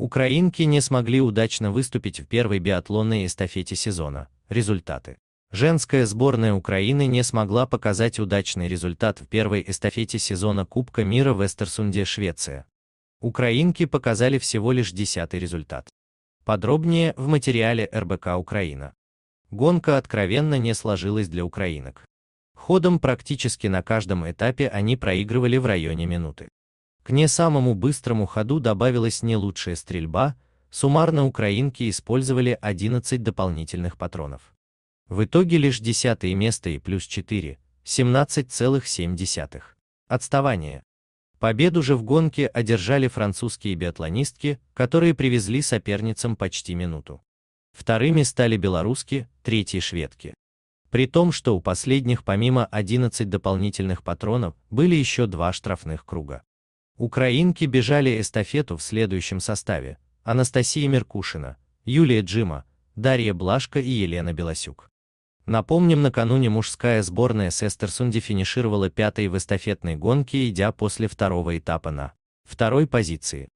Украинки не смогли удачно выступить в первой биатлонной эстафете сезона. Результаты. Женская сборная Украины не смогла показать удачный результат в первой эстафете сезона Кубка мира в Эстерсунде, Швеция. Украинки показали всего лишь десятый результат. Подробнее в материале РБК Украина. Гонка откровенно не сложилась для украинок. Ходом практически на каждом этапе они проигрывали в районе минуты. К не самому быстрому ходу добавилась не лучшая стрельба, суммарно украинки использовали 11 дополнительных патронов. В итоге лишь десятое место и плюс 4, 17,7. Отставание. Победу же в гонке одержали французские биатлонистки, которые привезли соперницам почти минуту. Вторыми стали белоруски, третьи шведки. При том, что у последних помимо 11 дополнительных патронов были еще два штрафных круга. Украинки бежали эстафету в следующем составе. Анастасия Меркушина, Юлия Джима, Дарья Блашко и Елена Белосюк. Напомним, накануне мужская сборная Сестерсунди финишировала пятой в эстафетной гонке, идя после второго этапа на второй позиции.